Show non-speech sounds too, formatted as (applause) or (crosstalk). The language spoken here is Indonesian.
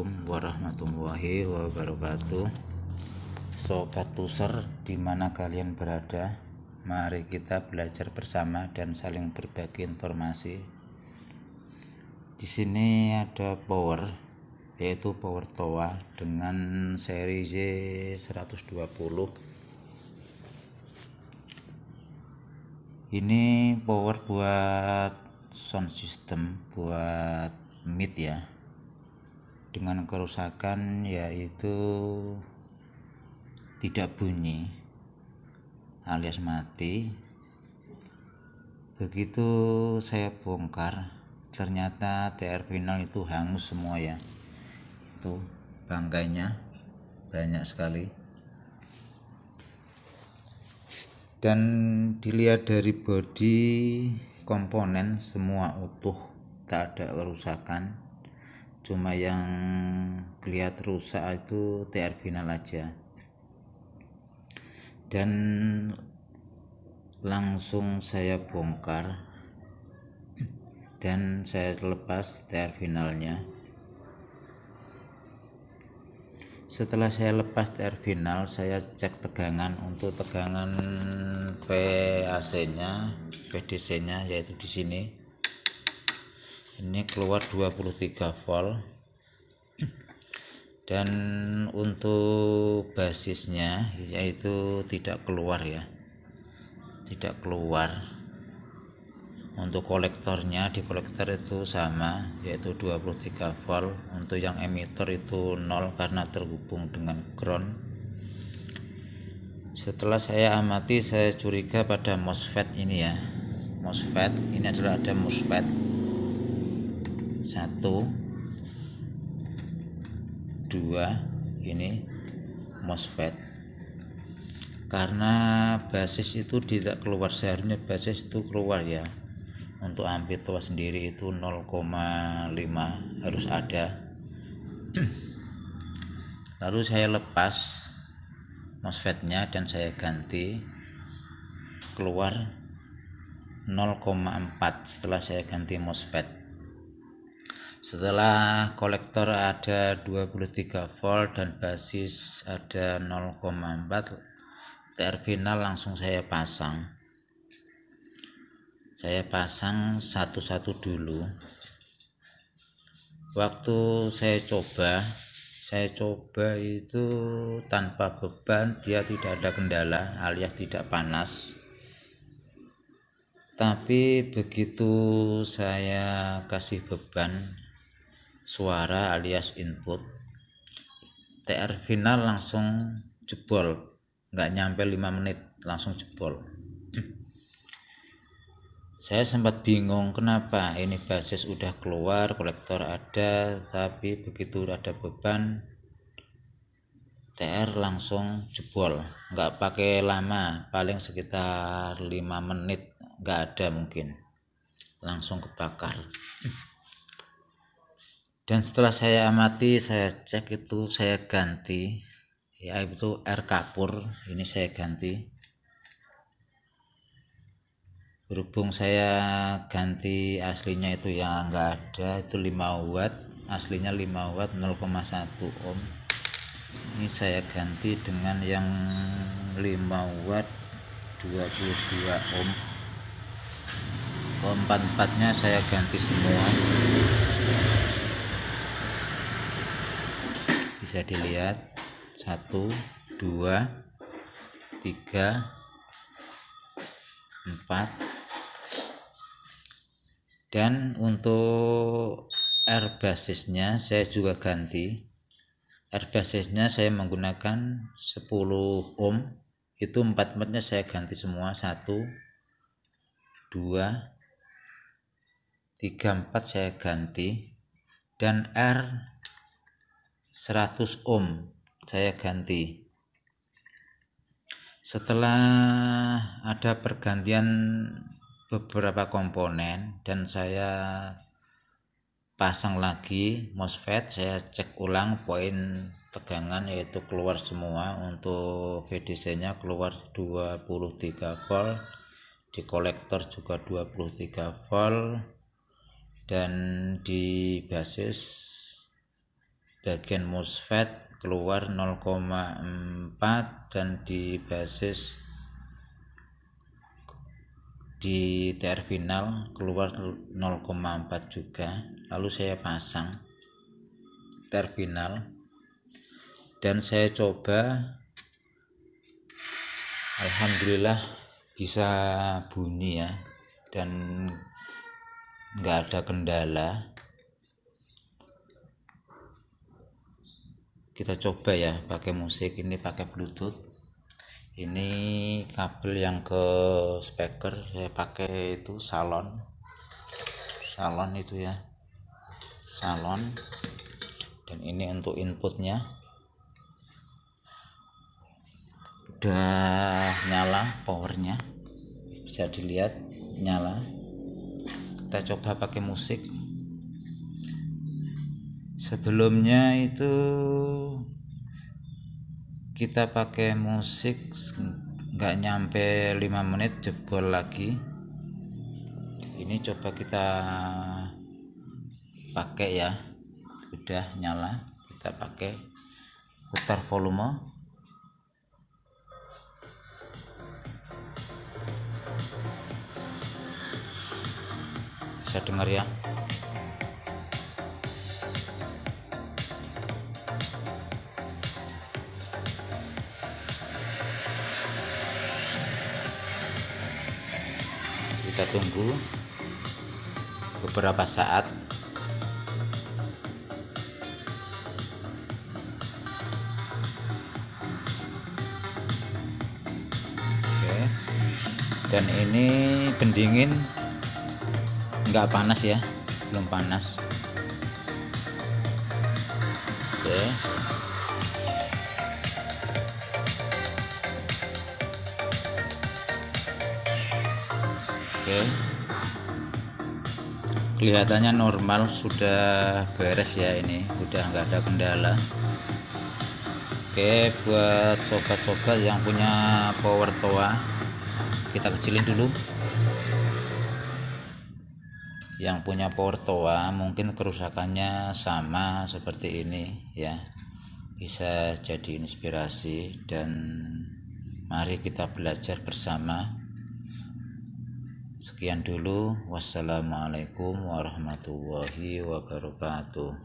Assalamualaikum warahmatullahi wabarakatuh Sobat Tuser dimana kalian berada Mari kita belajar bersama dan saling berbagi informasi di sini ada power yaitu power toa dengan seri J120 ini power buat sound system buat mid ya dengan kerusakan yaitu tidak bunyi alias mati begitu saya bongkar ternyata TR final itu hangus semua ya itu bangkainya banyak sekali dan dilihat dari body komponen semua utuh tak ada kerusakan cuma yang kelihatan rusak itu TR final aja dan langsung saya bongkar dan saya lepas TR finalnya setelah saya lepas TR final saya cek tegangan untuk tegangan PAC nya PDC nya yaitu di sini ini keluar 23 volt dan untuk basisnya yaitu tidak keluar ya tidak keluar untuk kolektornya di kolektor itu sama yaitu 23 volt untuk yang emitter itu nol karena terhubung dengan ground setelah saya amati saya curiga pada MOSFET ini ya MOSFET ini adalah ada MOSFET satu dua ini MOSFET karena basis itu tidak keluar seharusnya basis itu keluar ya untuk tua sendiri itu 0,5 harus ada lalu saya lepas MOSFETnya dan saya ganti keluar 0,4 setelah saya ganti MOSFET setelah kolektor ada 23 volt dan basis ada 0,4 TR final langsung saya pasang saya pasang satu-satu dulu waktu saya coba saya coba itu tanpa beban dia tidak ada kendala alias tidak panas tapi begitu saya kasih beban suara alias input TR final langsung jebol nggak nyampe 5 menit langsung jebol (clears throat) saya sempat bingung kenapa ini basis udah keluar kolektor ada tapi begitu ada beban TR langsung jebol nggak pakai lama paling sekitar 5 menit nggak ada mungkin langsung kebakar (clears throat) dan setelah saya amati saya cek itu saya ganti ya itu air kapur ini saya ganti berhubung saya ganti aslinya itu yang enggak ada itu 5 watt aslinya 5 watt 0,1 ohm ini saya ganti dengan yang 5 watt 22 ohm keempat-empatnya saya ganti semua bisa dilihat satu dua tiga empat dan untuk air basisnya saya juga ganti air basisnya saya menggunakan 10 ohm itu empat empatnya saya ganti semua satu dua tiga empat saya ganti dan R 100 ohm saya ganti setelah ada pergantian beberapa komponen dan saya pasang lagi MOSFET saya cek ulang poin tegangan yaitu keluar semua untuk VDC nya keluar 23 volt di kolektor juga 23 volt dan di basis bagian MOSFET keluar 0,4 dan di basis di TR final keluar 0,4 juga lalu saya pasang TR final dan saya coba Alhamdulillah bisa bunyi ya dan enggak ada kendala kita coba ya pakai musik ini pakai bluetooth ini kabel yang ke speaker saya pakai itu salon salon itu ya salon dan ini untuk inputnya udah nyala powernya bisa dilihat nyala kita coba pakai musik sebelumnya itu kita pakai musik nggak nyampe 5 menit jebol lagi ini coba kita pakai ya udah nyala kita pakai putar volume bisa dengar ya kita tunggu beberapa saat Oke. dan ini pendingin enggak panas ya belum panas Oke. oke kelihatannya normal sudah beres ya ini udah enggak ada kendala oke buat sobat-sobat yang punya power toa kita kecilin dulu yang punya power toa mungkin kerusakannya sama seperti ini ya bisa jadi inspirasi dan mari kita belajar bersama Sekian dulu. Wassalamualaikum warahmatullahi wabarakatuh.